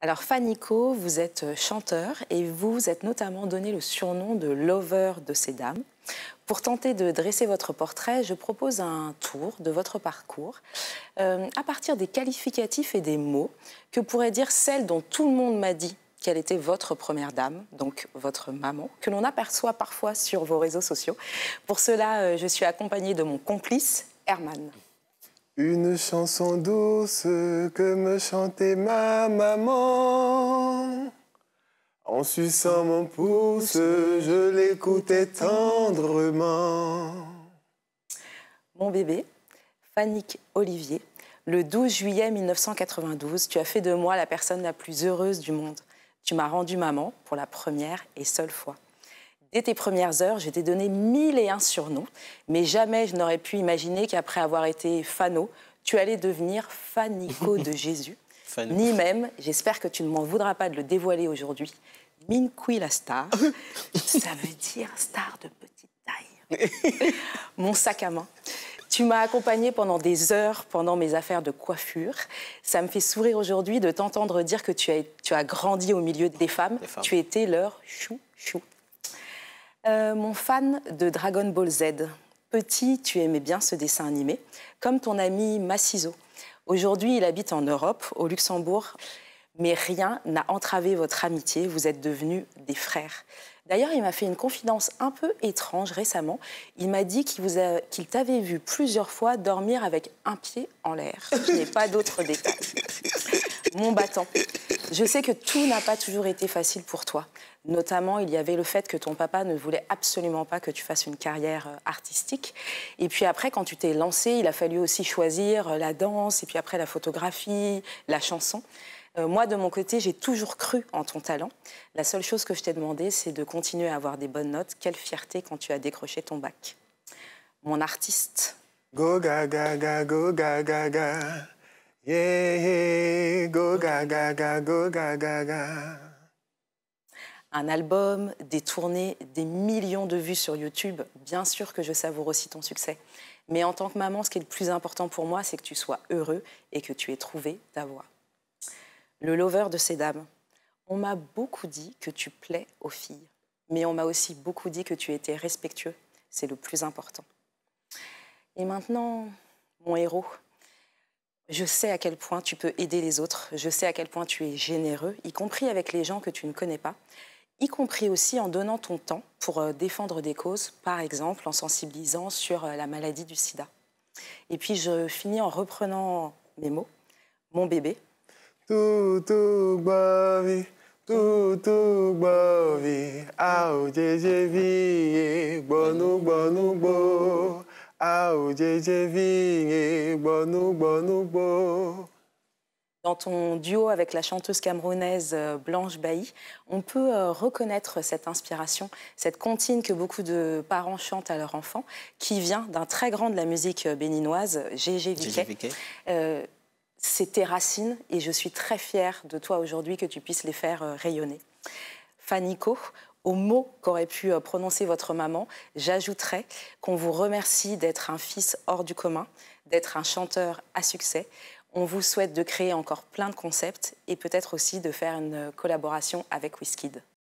Alors Fanico, vous êtes euh, chanteur et vous vous êtes notamment donné le surnom de lover de ces dames. Pour tenter de dresser votre portrait, je propose un tour de votre parcours euh, à partir des qualificatifs et des mots que pourrait dire celle dont tout le monde m'a dit quelle était votre première dame, donc votre maman, que l'on aperçoit parfois sur vos réseaux sociaux. Pour cela, euh, je suis accompagnée de mon complice, Herman. Une chanson douce que me chantait ma maman. En suçant mon pouce, je l'écoutais tendrement. Mon bébé, Fanny Olivier, le 12 juillet 1992, tu as fait de moi la personne la plus heureuse du monde. Tu m'as rendu maman pour la première et seule fois. Dès tes premières heures, je t'ai donné mille et un surnoms, mais jamais je n'aurais pu imaginer qu'après avoir été Fano, tu allais devenir Fanico de Jésus. Ni même, j'espère que tu ne m'en voudras pas de le dévoiler aujourd'hui, Minkui la star. Ça veut dire star de petite taille. Mon sac à main. Tu m'as accompagné pendant des heures, pendant mes affaires de coiffure. Ça me fait sourire aujourd'hui de t'entendre dire que tu as, tu as grandi au milieu des Des femmes. Tu étais leur chou-chou. Euh, mon fan de Dragon Ball Z. Petit, tu aimais bien ce dessin animé, comme ton ami Massizo. Aujourd'hui, il habite en Europe, au Luxembourg, mais rien n'a entravé votre amitié, vous êtes devenus des frères. D'ailleurs, il m'a fait une confidence un peu étrange récemment. Il m'a dit qu'il t'avait vu plusieurs fois dormir avec un pied en l'air. Je n'ai pas d'autres détails. mon battant. Je sais que tout n'a pas toujours été facile pour toi. Notamment, il y avait le fait que ton papa ne voulait absolument pas que tu fasses une carrière euh, artistique. Et puis après, quand tu t'es lancé, il a fallu aussi choisir euh, la danse, et puis après la photographie, la chanson. Euh, moi, de mon côté, j'ai toujours cru en ton talent. La seule chose que je t'ai demandé, c'est de continuer à avoir des bonnes notes. Quelle fierté quand tu as décroché ton bac. Mon artiste. Go ga, ga, go ga, ga go Un album, des tournées, des millions de vues sur YouTube. Bien sûr que je savoure aussi ton succès. Mais en tant que maman, ce qui est le plus important pour moi, c'est que tu sois heureux et que tu aies trouvé ta voix. Le lover de ces dames. On m'a beaucoup dit que tu plais aux filles, mais on m'a aussi beaucoup dit que tu étais respectueux. C'est le plus important. Et maintenant, mon héros, je sais à quel point tu peux aider les autres, je sais à quel point tu es généreux, y compris avec les gens que tu ne connais pas, y compris aussi en donnant ton temps pour euh, défendre des causes, par exemple en sensibilisant sur euh, la maladie du sida. Et puis je finis en reprenant mes mots, mon bébé. Tout, tout, dans ton duo avec la chanteuse camerounaise euh, Blanche Bailly, on peut euh, reconnaître cette inspiration, cette comptine que beaucoup de parents chantent à leurs enfants, qui vient d'un très grand de la musique euh, béninoise, Gégé Viquet. c'est tes racines et je suis très fière de toi aujourd'hui que tu puisses les faire rayonner. Fanico, aux mots qu'aurait pu euh, prononcer votre maman, j'ajouterais qu'on vous remercie d'être un fils hors du commun, d'être un chanteur à succès. On vous souhaite de créer encore plein de concepts et peut-être aussi de faire une collaboration avec Whiskid.